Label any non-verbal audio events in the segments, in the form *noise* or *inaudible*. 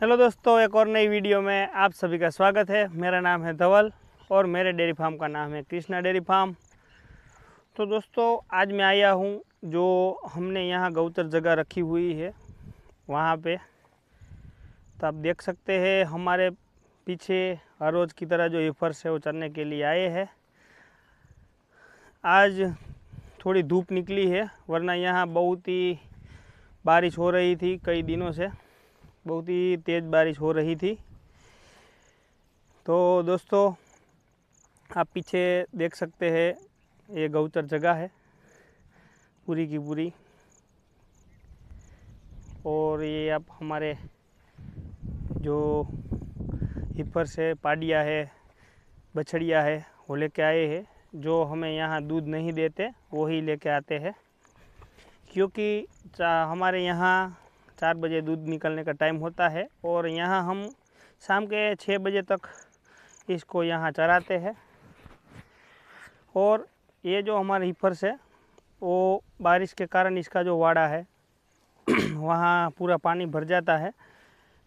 hello दोस्तों एक और नई वीडियो में आप सभी का स्वागत है मेरा नाम है धवल और मेरे डेयरी फार्म का नाम है कृष्णा डेयरी फार्म तो दोस्तों आज मैं आया हूँ जो हमने यहाँ गौतर जगह रखी हुई है वहाँ पे तो आप देख सकते हैं हमारे पीछे हर रोज़ की तरह जो ईफर्स है वो चलने के लिए आए हैं आज थोड़ी धूप निकली है वरना यहाँ बहुत ही बारिश हो रही थी कई दिनों से बहुत ही तेज़ बारिश हो रही थी तो दोस्तों आप पीछे देख सकते हैं ये गौतर जगह है पूरी की पूरी और ये आप हमारे जो हिपर से पाडिया है बछड़िया है वो लेके आए हैं जो हमें यहाँ दूध नहीं देते वही लेके आते हैं क्योंकि हमारे यहाँ चार बजे दूध निकलने का टाइम होता है और यहाँ हम शाम के छः बजे तक इसको यहाँ चराते हैं और ये जो हमारे हिफर्स है वो बारिश के कारण इसका जो वाड़ा है *clears throat* वहाँ पूरा पानी भर जाता है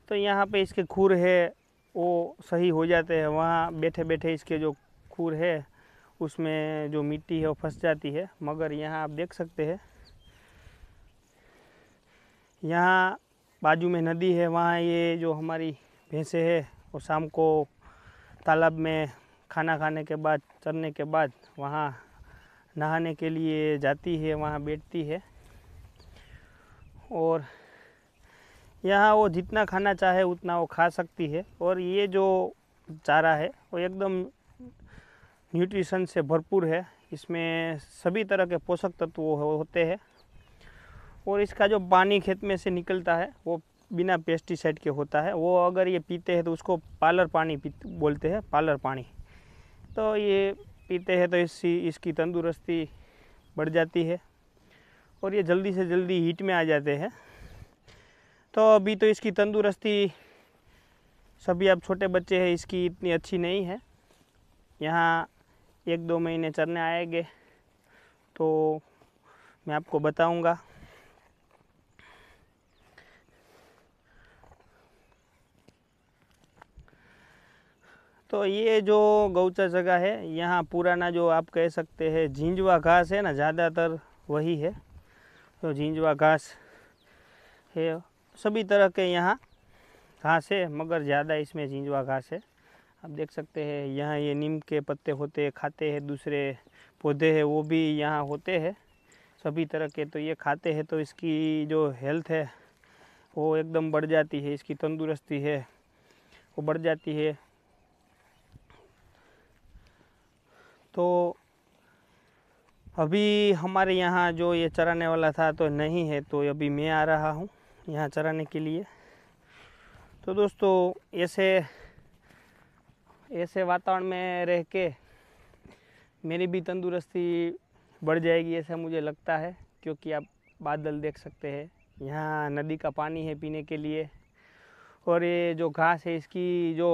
तो यहाँ पे इसके खूर है वो सही हो जाते हैं वहाँ बैठे बैठे इसके जो खूर है उसमें जो मिट्टी है वो फंस जाती है मगर यहाँ आप देख सकते हैं यहाँ बाजू में नदी है वहाँ ये जो हमारी भैंसे है वो शाम को तालाब में खाना खाने के बाद चरने के बाद वहाँ नहाने के लिए जाती है वहाँ बैठती है और यहाँ वो जितना खाना चाहे उतना वो खा सकती है और ये जो चारा है वो एकदम न्यूट्रिशन से भरपूर है इसमें सभी तरह के पोषक तत्व होते हैं और इसका जो पानी खेत में से निकलता है वो बिना पेस्टिसाइड के होता है वो अगर ये पीते हैं तो उसको पालर पानी बोलते हैं पालर पानी तो ये पीते हैं तो इसी इसकी तंदुरुस्ती बढ़ जाती है और ये जल्दी से जल्दी हीट में आ जाते हैं तो अभी तो इसकी तंदुरुस्ती सभी अब छोटे बच्चे हैं इसकी इतनी अच्छी नहीं है यहाँ एक दो महीने चरने आएंगे तो मैं आपको बताऊंगा तो ये जो गौचा जगह है यहाँ पुराना जो आप कह सकते हैं झिंझवा घास है ना ज़्यादातर वही है तो झिंझवा घास है सभी तरह के यहाँ घास है मगर ज़्यादा इसमें झिंझवा घास है आप देख सकते हैं यहाँ ये नीम के पत्ते होते हैं खाते हैं दूसरे पौधे हैं वो भी यहाँ होते हैं सभी तरह के तो ये खाते हैं तो इसकी जो हेल्थ है वो एकदम बढ़ जाती है इसकी तंदुरुस्ती है वो बढ़ जाती है तो अभी हमारे यहाँ जो ये चराने वाला था तो नहीं है तो अभी मैं आ रहा हूँ यहाँ चराने के लिए तो दोस्तों ऐसे ऐसे वातावरण में रह के मेरी भी तंदुरुस्ती बढ़ जाएगी ऐसा मुझे लगता है क्योंकि आप बादल देख सकते हैं यहाँ नदी का पानी है पीने के लिए और ये जो घास है इसकी जो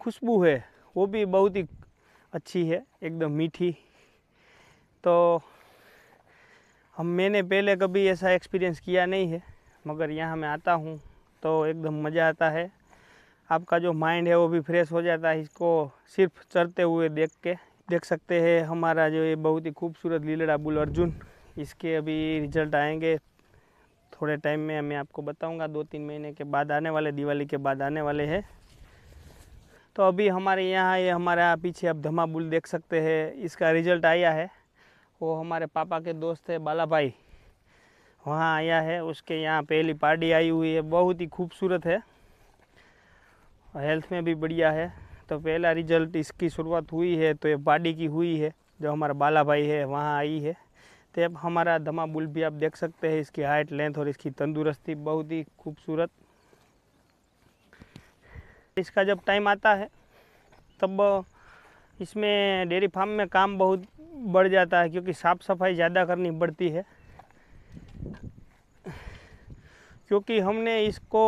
खुशबू है वो भी बहुत ही अच्छी है एकदम मीठी तो हम मैंने पहले कभी ऐसा एक्सपीरियंस किया नहीं है मगर यहाँ मैं आता हूँ तो एकदम मज़ा आता है आपका जो माइंड है वो भी फ्रेश हो जाता है इसको सिर्फ चढ़ते हुए देख के देख सकते हैं हमारा जो ये बहुत ही खूबसूरत लीलड़ा बुल अर्जुन इसके अभी रिजल्ट आएंगे थोड़े टाइम में मैं आपको बताऊंगा दो तीन महीने के बाद आने वाले दिवाली के बाद आने वाले हैं तो अभी हमारे यहाँ ये हमारे हमारा पीछे आप धमाबुल देख सकते हैं इसका रिजल्ट आया है वो हमारे पापा के दोस्त है बाला भाई वहाँ आया है उसके यहाँ पहली पार्टी आई हुई है बहुत ही खूबसूरत है हेल्थ में भी बढ़िया है तो पहला रिजल्ट इसकी शुरुआत हुई है तो ये पार्टी की हुई है जो हमारा बाला भाई है वहाँ आई है तो अब हमारा धमा बुल भी आप देख सकते हैं इसकी हाइट लेंथ और इसकी तंदुरुस्ती बहुत ही खूबसूरत इसका जब टाइम आता है तब इसमें डेयरी फार्म में काम बहुत बढ़ जाता है क्योंकि साफ़ सफाई ज़्यादा करनी पड़ती है क्योंकि हमने इसको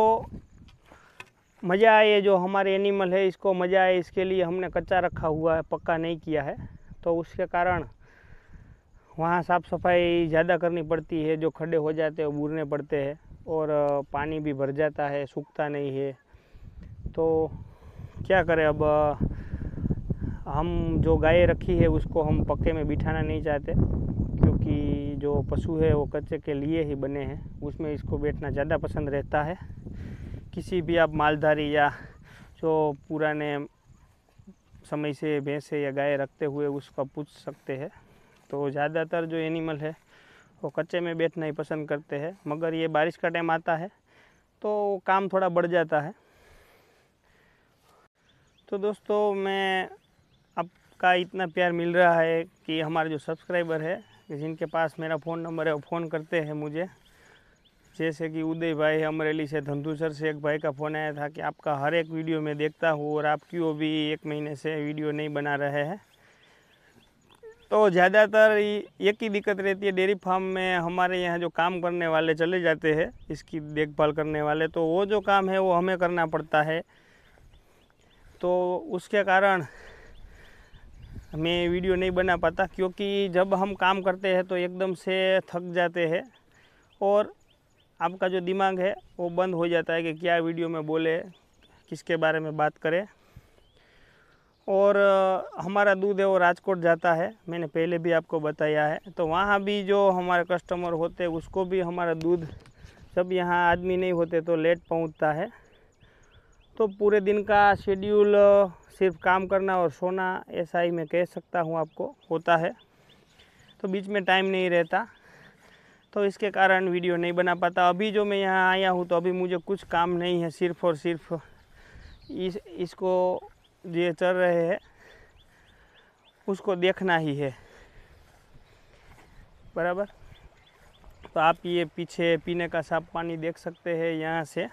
मज़ा आए जो हमारे एनिमल है इसको मज़ा आए इसके लिए हमने कच्चा रखा हुआ है पक्का नहीं किया है तो उसके कारण वहाँ साफ़ सफाई ज़्यादा करनी पड़ती है जो खड्डे हो जाते हैं वो बूरने पड़ते हैं और पानी भी भर जाता है सूखता नहीं है तो क्या करें अब हम जो गाय रखी है उसको हम पक्के में बिठाना नहीं चाहते क्योंकि जो पशु है वो कच्चे के लिए ही बने हैं उसमें इसको बैठना ज़्यादा पसंद रहता है किसी भी आप मालधारी या जो पुराने समय से भैंसे या गाय रखते हुए उसका पूछ सकते हैं तो ज़्यादातर जो एनिमल है वो कच्चे में बैठना ही पसंद करते हैं मगर ये बारिश का टाइम आता है तो काम थोड़ा बढ़ जाता है तो दोस्तों मैं आपका इतना प्यार मिल रहा है कि हमारे जो सब्सक्राइबर है जिनके पास मेरा फ़ोन नंबर है वो फ़ोन करते हैं मुझे जैसे कि उदय भाई अमरेली से धंधुसर से एक भाई का फ़ोन आया था कि आपका हर एक वीडियो मैं देखता हूँ और आप क्यों भी एक महीने से वीडियो नहीं बना रहे हैं तो ज़्यादातर एक ही दिक्कत रहती है डेयरी फार्म में हमारे यहाँ जो काम करने वाले चले जाते हैं इसकी देखभाल करने वाले तो वो जो काम है वो हमें करना पड़ता है तो उसके कारण मैं वीडियो नहीं बना पाता क्योंकि जब हम काम करते हैं तो एकदम से थक जाते हैं और आपका जो दिमाग है वो बंद हो जाता है कि क्या वीडियो में बोले किसके बारे में बात करें और हमारा दूध है वो राजकोट जाता है मैंने पहले भी आपको बताया है तो वहाँ भी जो हमारे कस्टमर होते हैं उसको भी हमारा दूध जब यहाँ आदमी नहीं होते तो लेट पहुँचता है तो पूरे दिन का शेड्यूल सिर्फ काम करना और सोना ऐसा ही मैं कह सकता हूँ आपको होता है तो बीच में टाइम नहीं रहता तो इसके कारण वीडियो नहीं बना पाता अभी जो मैं यहाँ आया हूँ तो अभी मुझे कुछ काम नहीं है सिर्फ और सिर्फ इस इसको ये चल रहे हैं उसको देखना ही है बराबर तो आप ये पीछे पीने का साफ पानी देख सकते हैं यहाँ से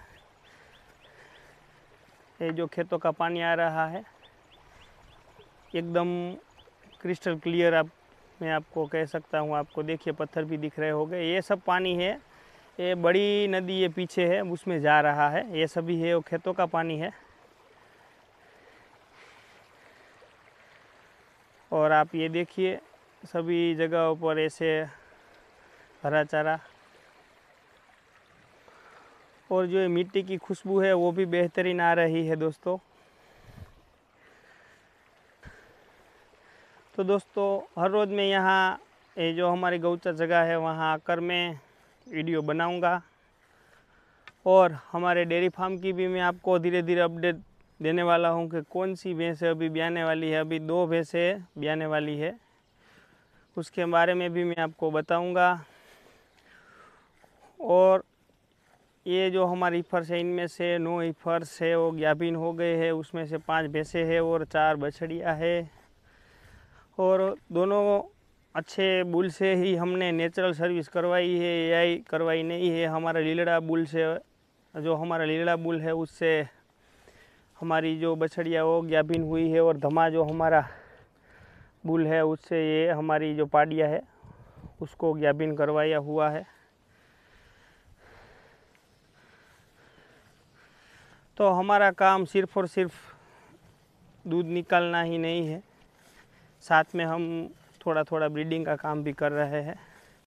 ये जो खेतों का पानी आ रहा है एकदम क्रिस्टल क्लियर आप मैं आपको कह सकता हूँ आपको देखिए पत्थर भी दिख रहे हो गए ये सब पानी है ये बड़ी नदी ये पीछे है उसमें जा रहा है ये सभी है वो खेतों का पानी है और आप ये देखिए सभी जगहों पर ऐसे हरा चारा और जो मिट्टी की खुशबू है वो भी बेहतरीन आ रही है दोस्तों तो दोस्तों हर रोज़ मैं यहाँ ये जो हमारी गौचा जगह है वहाँ आकर मैं वीडियो बनाऊँगा और हमारे डेयरी फार्म की भी मैं आपको धीरे धीरे अपडेट देने वाला हूँ कि कौन सी भैंसें अभी ब्याने वाली है अभी दो भैंसें ब्याने वाली है उसके बारे में भी मैं आपको बताऊँगा और ये जो हमारी ईफर्स है इनमें से नौ ईफर्स है वो ज्ञापिन हो गए हैं उसमें से पांच भैंसे है और चार बछड़िया है और दोनों अच्छे बुल से ही हमने नेचुरल सर्विस करवाई है एआई करवाई नहीं है हमारा लीलड़ा बुल से जो हमारा लीलड़ा बुल है उससे हमारी जो बछड़िया वो ज्ञापिन हुई है और धमा जो हमारा बुल है उससे ये हमारी जो पाडिया है उसको ज्ञापिन करवाया हुआ है तो हमारा काम सिर्फ और सिर्फ दूध निकालना ही नहीं है साथ में हम थोड़ा थोड़ा ब्रीडिंग का काम भी कर रहे हैं